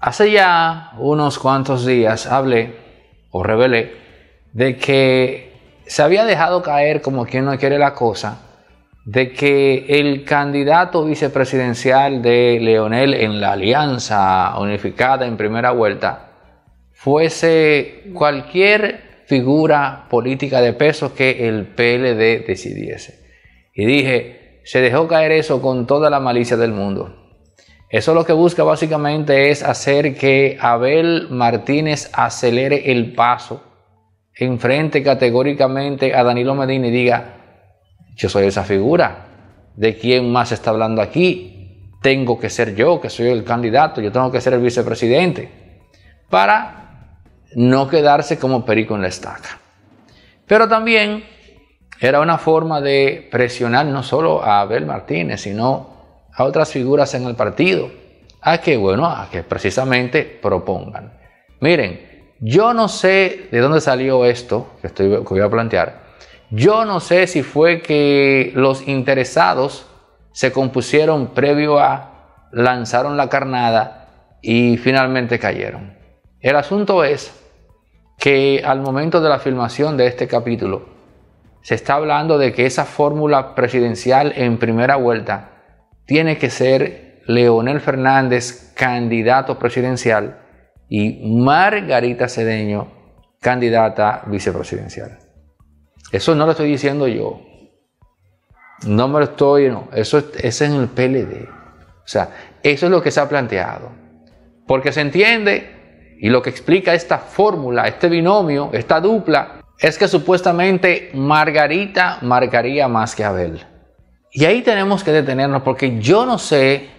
Hace ya unos cuantos días hablé o revelé de que se había dejado caer como quien no quiere la cosa, de que el candidato vicepresidencial de Leonel en la alianza unificada en primera vuelta fuese cualquier figura política de peso que el PLD decidiese. Y dije, se dejó caer eso con toda la malicia del mundo. Eso lo que busca básicamente es hacer que Abel Martínez acelere el paso, enfrente categóricamente a Danilo Medina y diga, yo soy esa figura, ¿de quién más está hablando aquí? Tengo que ser yo, que soy el candidato, yo tengo que ser el vicepresidente, para no quedarse como perico en la estaca. Pero también era una forma de presionar no solo a Abel Martínez, sino a otras figuras en el partido, a que, bueno, a que precisamente propongan. Miren, yo no sé de dónde salió esto que, estoy, que voy a plantear. Yo no sé si fue que los interesados se compusieron previo a, lanzaron la carnada y finalmente cayeron. El asunto es que al momento de la filmación de este capítulo, se está hablando de que esa fórmula presidencial en primera vuelta tiene que ser Leonel Fernández candidato presidencial y Margarita Cedeño candidata vicepresidencial. Eso no lo estoy diciendo yo. No me lo estoy, no. Eso, eso es en el PLD. O sea, eso es lo que se ha planteado. Porque se entiende y lo que explica esta fórmula, este binomio, esta dupla, es que supuestamente Margarita marcaría más que Abel. Y ahí tenemos que detenernos porque yo no sé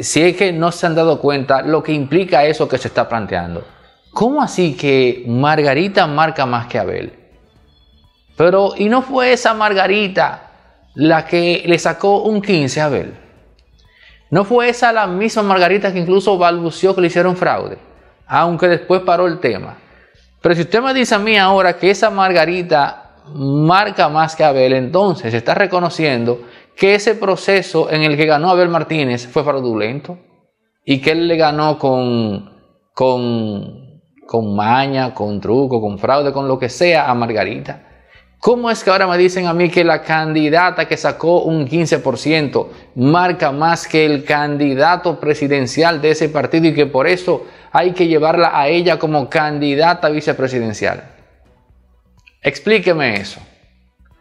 si es que no se han dado cuenta lo que implica eso que se está planteando. ¿Cómo así que Margarita marca más que Abel? Pero, ¿y no fue esa Margarita la que le sacó un 15 a Abel? ¿No fue esa la misma Margarita que incluso balbuceó que le hicieron fraude? Aunque después paró el tema. Pero si usted me dice a mí ahora que esa Margarita marca más que Abel, entonces está reconociendo que ese proceso en el que ganó Abel Martínez fue fraudulento y que él le ganó con, con, con maña, con truco, con fraude, con lo que sea a Margarita. ¿Cómo es que ahora me dicen a mí que la candidata que sacó un 15% marca más que el candidato presidencial de ese partido y que por eso hay que llevarla a ella como candidata vicepresidencial? Explíqueme eso.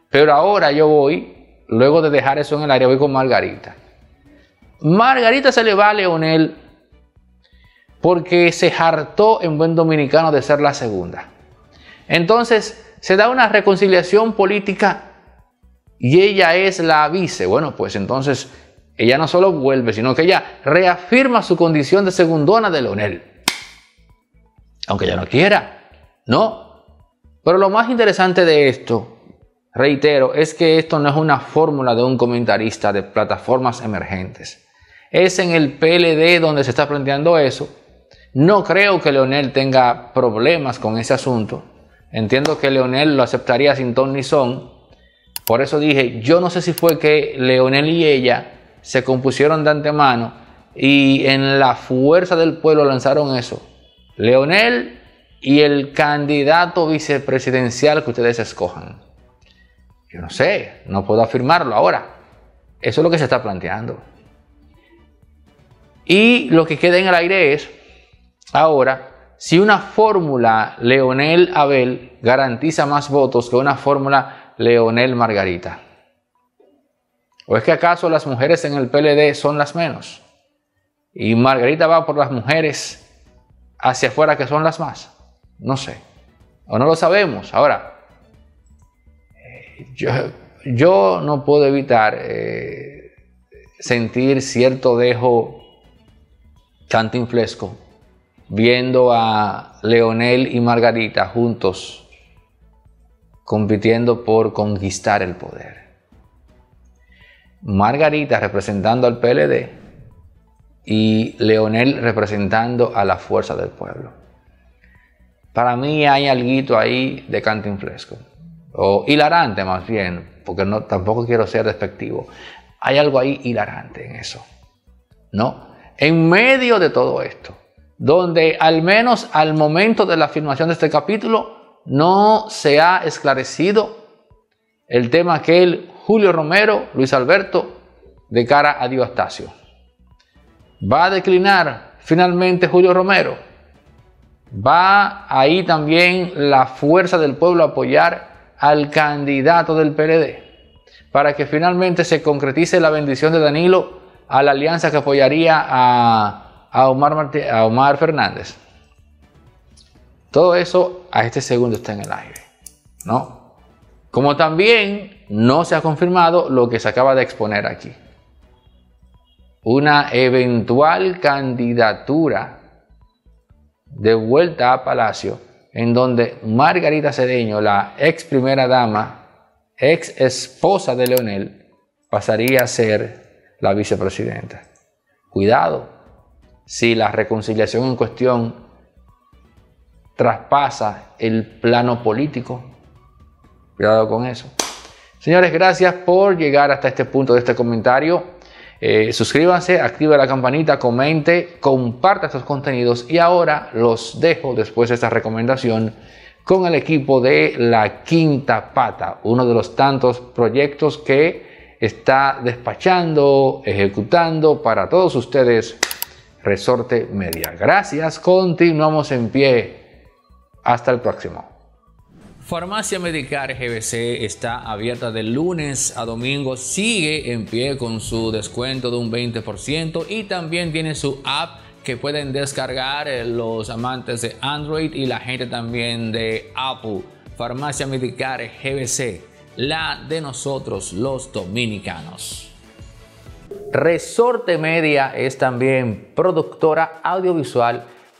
Pero ahora yo voy, luego de dejar eso en el área, voy con Margarita. Margarita se le va a Leonel porque se hartó en buen dominicano de ser la segunda. Entonces se da una reconciliación política y ella es la vice. Bueno, pues entonces ella no solo vuelve, sino que ella reafirma su condición de segundona de Leonel. Aunque ella no quiera, ¿no? Pero lo más interesante de esto, reitero, es que esto no es una fórmula de un comentarista de plataformas emergentes. Es en el PLD donde se está planteando eso. No creo que Leonel tenga problemas con ese asunto. Entiendo que Leonel lo aceptaría sin ton ni son. Por eso dije, yo no sé si fue que Leonel y ella se compusieron de antemano y en la fuerza del pueblo lanzaron eso. Leonel y el candidato vicepresidencial que ustedes escojan. Yo no sé, no puedo afirmarlo ahora. Eso es lo que se está planteando. Y lo que queda en el aire es, ahora, si una fórmula Leonel Abel garantiza más votos que una fórmula Leonel Margarita. ¿O es que acaso las mujeres en el PLD son las menos? Y Margarita va por las mujeres hacia afuera que son las más. No sé. O no lo sabemos. Ahora, yo, no puedo evitar eh, sentir cierto dejo inflesco viendo a Leonel y Margarita juntos compitiendo por conquistar el poder. Margarita representando al PLD y Leonel representando a la fuerza del pueblo. Para mí hay algo ahí de fresco. o hilarante más bien, porque no, tampoco quiero ser despectivo. Hay algo ahí hilarante en eso, ¿no? En medio de todo esto, donde al menos al momento de la afirmación de este capítulo no se ha esclarecido el tema que el Julio Romero, Luis Alberto, de cara a Diostasio. ¿Va a declinar finalmente Julio Romero? Va ahí también la fuerza del pueblo a apoyar al candidato del PLD para que finalmente se concretice la bendición de Danilo a la alianza que apoyaría a, Omar, a Omar Fernández. Todo eso a este segundo está en el aire, ¿no? Como también no se ha confirmado lo que se acaba de exponer aquí. Una eventual candidatura de vuelta a Palacio, en donde Margarita Cedeño, la ex primera dama, ex esposa de Leonel, pasaría a ser la vicepresidenta. Cuidado, si la reconciliación en cuestión traspasa el plano político, cuidado con eso. Señores, gracias por llegar hasta este punto de este comentario. Eh, suscríbanse, activa la campanita, comente, comparta estos contenidos y ahora los dejo después de esta recomendación con el equipo de La Quinta Pata, uno de los tantos proyectos que está despachando, ejecutando para todos ustedes Resorte Media. Gracias, continuamos en pie. Hasta el próximo. Farmacia Medicare GBC está abierta de lunes a domingo, sigue en pie con su descuento de un 20% y también tiene su app que pueden descargar eh, los amantes de Android y la gente también de Apple. Farmacia Medicar GBC, la de nosotros los dominicanos. Resorte Media es también productora audiovisual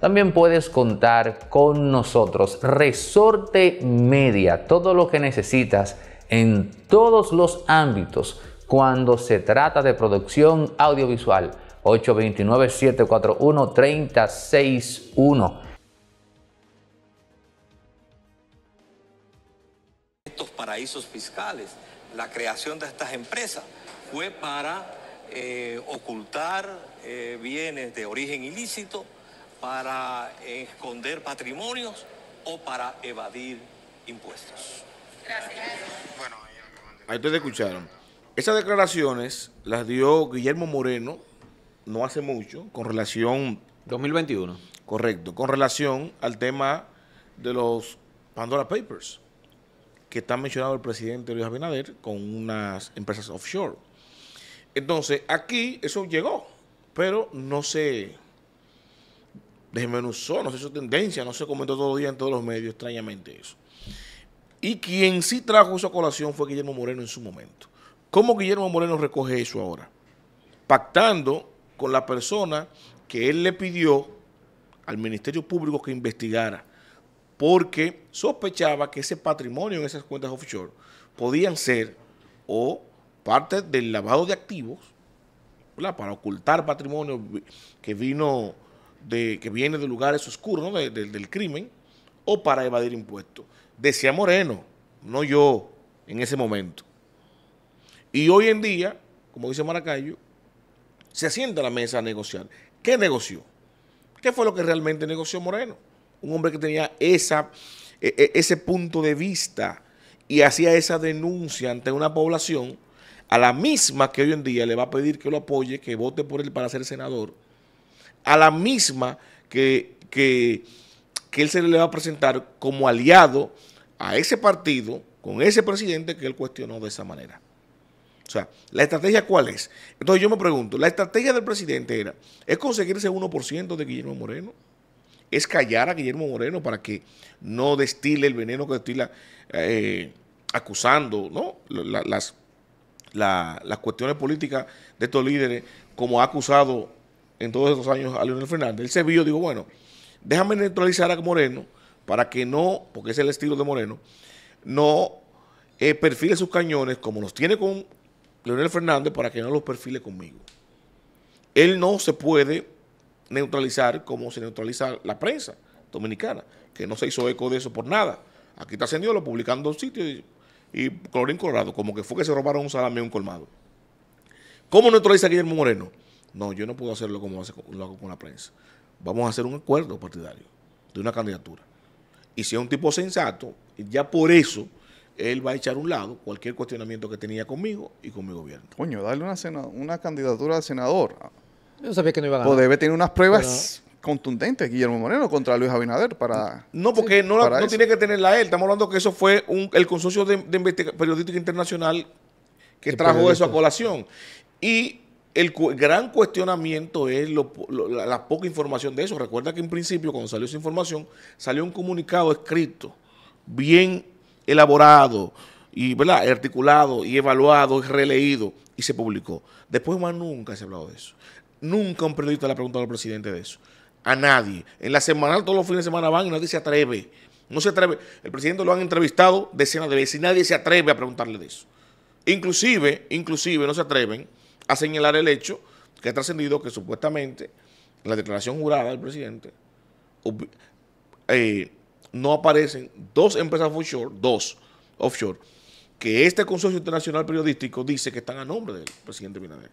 también puedes contar con nosotros, Resorte Media, todo lo que necesitas en todos los ámbitos cuando se trata de producción audiovisual. 829 741 361 Estos paraísos fiscales, la creación de estas empresas fue para eh, ocultar eh, bienes de origen ilícito para esconder patrimonios o para evadir impuestos. Gracias. Bueno, ahí ustedes escucharon. Esas declaraciones las dio Guillermo Moreno no hace mucho con relación... 2021. Correcto, con relación al tema de los Pandora Papers que está mencionado el presidente Luis Abinader con unas empresas offshore. Entonces, aquí eso llegó, pero no se desmenuzó, no sé su tendencia, no se comentó todo el día en todos los medios, extrañamente eso. Y quien sí trajo esa colación fue Guillermo Moreno en su momento. ¿Cómo Guillermo Moreno recoge eso ahora? Pactando con la persona que él le pidió al Ministerio Público que investigara, porque sospechaba que ese patrimonio en esas cuentas offshore podían ser o parte del lavado de activos, para ocultar patrimonio que vino de, que viene de lugares oscuros, del crimen, o para evadir impuestos. Decía Moreno, no yo, en ese momento. Y hoy en día, como dice Maracayo, se asienta a la mesa a negociar. ¿Qué negoció? ¿Qué fue lo que realmente negoció Moreno? Un hombre que tenía esa, e, e, ese punto de vista y hacía esa denuncia ante una población a la misma que hoy en día le va a pedir que lo apoye, que vote por él para ser senador a la misma que, que, él se le va a presentar como aliado a ese partido, con ese presidente que él cuestionó de esa manera. O sea, ¿la estrategia cuál es? Entonces yo me pregunto, la estrategia del presidente era, ¿es conseguir ese 1% de Guillermo Moreno? ¿Es callar a Guillermo Moreno para que no destile el veneno que destila eh, acusando las, las cuestiones políticas de estos líderes como ha acusado en todos esos años a Leonel Fernández. Él se vio, digo, bueno, déjame neutralizar a Moreno para que no, porque es el estilo de Moreno, no eh, perfile sus cañones como los tiene con Leonel Fernández para que no los perfile conmigo. Él no se puede neutralizar como se neutraliza la prensa dominicana, que no se hizo eco de eso por nada. Aquí está lo publicando un sitio y, y Colorín Colorado, como que fue que se robaron un salame un colmado. ¿Cómo neutraliza Guillermo Moreno? No, yo no puedo hacerlo como lo hago con la prensa. Vamos a hacer un acuerdo partidario de una candidatura. Y si es un tipo sensato, ya por eso él va a echar a un lado cualquier cuestionamiento que tenía conmigo y con mi gobierno. Coño, darle una, una candidatura al senador. Yo sabía que no iba a ganar. Pues debe tener unas pruebas contundentes, Guillermo Moreno, contra Luis Abinader para... No, porque no, tiene que tenerla él. Estamos hablando que eso fue un, el consorcio de, periodística internacional que trajo eso a colación. Y el gran cuestionamiento es la, poca información de eso. Recuerda que en principio, cuando salió esa información, salió un comunicado escrito, bien elaborado, y articulado, y evaluado, y releído, y se publicó. Después más nunca se ha hablado de eso. Nunca un periodista le ha preguntado al presidente de eso. A nadie. En la semanal, todos los fines de semana van y nadie se atreve. No se atreve. El presidente lo han entrevistado decenas de veces y nadie se atreve a preguntarle de eso. Inclusive, inclusive no se atreven a señalar el hecho que ha trascendido que supuestamente la declaración jurada del presidente eh, no aparecen dos empresas offshore, dos offshore, que este consorcio internacional periodístico dice que están a nombre del presidente Binader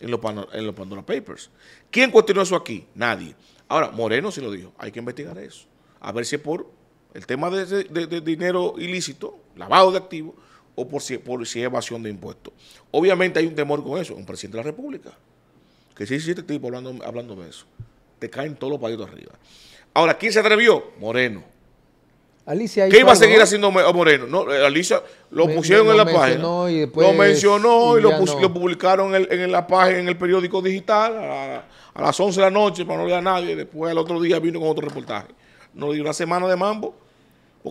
en los, en los Pandora Papers. ¿Quién cuestionó eso aquí? Nadie. Ahora, Moreno sí lo dijo, hay que investigar eso. A ver si es por el tema de, de dinero ilícito, lavado de activos, o por si, es evasión de impuestos. Obviamente hay un temor con eso, un presidente de la República, que sí, sí, este tipo hablando, hablando de eso, te caen todos los palitos arriba. Ahora, ¿quién se atrevió? Moreno. Alicia ¿Qué iba a seguir haciendo Moreno? No, eh, Alicia lo pusieron en la página. lo mencionó y, lo, publicaron en, la página, en el periódico digital a, las 11 de la noche para no leer a nadie. Después, al otro día vino con otro reportaje. No dio una semana de mambo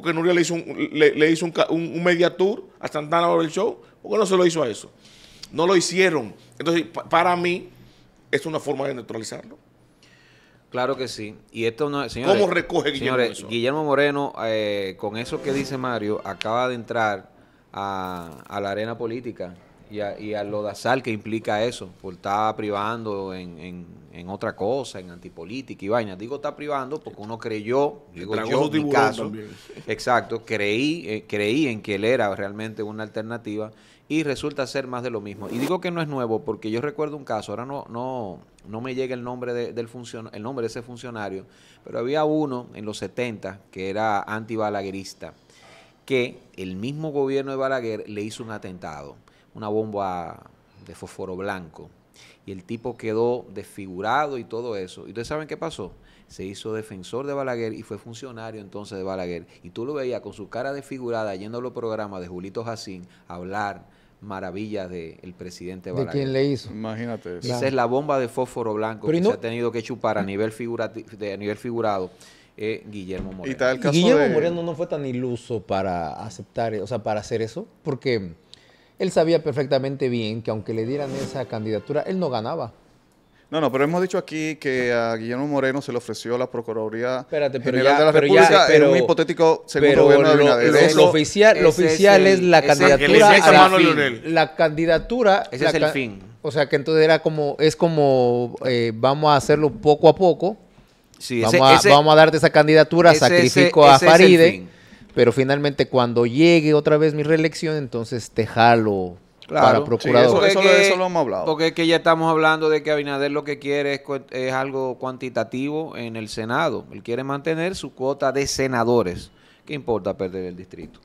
porque Nuria le hizo un, le, hizo un, un, media tour a Santana el Show, porque no se lo hizo a eso. No lo hicieron. Entonces, para mí, es una forma de neutralizarlo. Claro que sí. Y esto ¿Cómo recoge Guillermo señores, Guillermo Moreno, eh, con eso que dice Mario, acaba de entrar a, a la arena política y a, y a lo que implica eso, por estar privando en, otra cosa, en antipolítica y vaina. Digo está privando porque uno creyó, digo yo, en mi caso, exacto, creí, eh, creí en que él era realmente una alternativa y resulta ser más de lo mismo. Y digo que no es nuevo porque yo recuerdo un caso, ahora no no no me llega el nombre del el nombre de ese funcionario, pero había uno en los 70 que era antibalaguerista que el mismo gobierno de Balaguer le hizo un atentado una bomba de fósforo blanco. Y el tipo quedó desfigurado y todo eso. ¿Y ustedes saben qué pasó? Se hizo defensor de Balaguer y fue funcionario entonces de Balaguer. Y tú lo veías con su cara desfigurada yendo a los programas de Julito Jacín a hablar maravillas del presidente Balaguer. ¿De quién le hizo? Imagínate. Esa es la bomba de fósforo blanco que se ha tenido que chupar a nivel, a nivel figurado. Eh, Guillermo Moreno. Guillermo Moreno no fue tan iluso para aceptar, o sea, para hacer eso, porque él sabía perfectamente bien que aunque le dieran esa candidatura, él no ganaba. No, no, pero hemos dicho aquí que a Guillermo Moreno se le ofreció la Procuraduría Espérate, pero General ya, pero un hipotético segundo pero gobierno Lo, oficial, oficial es, la candidatura a la, la candidatura. Ese es el fin. O sea que entonces era como, es como eh, vamos a hacerlo poco a poco. Sí, vamos, a, vamos a darte esa candidatura, sacrifico a Faride pero finalmente cuando llegue otra vez mi reelección, entonces te jalo para procurador. eso, lo hemos hablado. Porque es que ya estamos hablando de que Abinader lo que quiere es, algo cuantitativo en el Senado. Él quiere mantener su cuota de senadores. ¿Qué importa perder el distrito?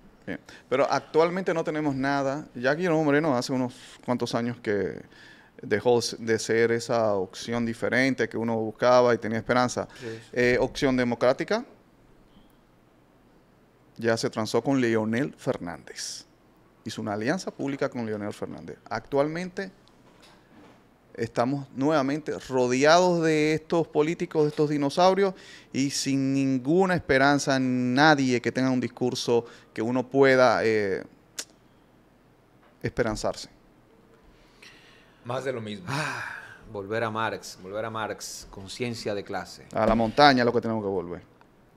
Pero actualmente no tenemos nada. Ya Guillermo Moreno hace unos cuantos años que dejó de ser esa opción diferente que uno buscaba y tenía esperanza. Eh, opción democrática, ya se transó con Leonel Fernández. Hizo una alianza pública con Leonel Fernández. Actualmente estamos nuevamente rodeados de estos políticos, de estos dinosaurios, y sin ninguna esperanza, nadie que tenga un discurso que uno pueda eh, esperanzarse. Más de lo mismo. Ah. volver a Marx, volver a Marx, conciencia de clase. A la montaña es lo que tenemos que volver.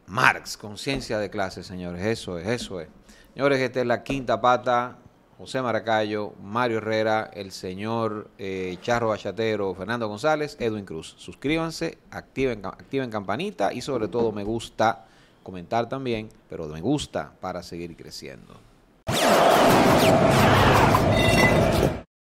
Marx, conciencia de clase, señores. Eso es, eso es. Señores, esta es la quinta pata. José Maracayo, Mario Herrera, el señor eh, Charro Bachatero, Fernando González, Edwin Cruz. Suscríbanse, activen, activen campanita y sobre todo me gusta, comentar también, pero me gusta para seguir creciendo.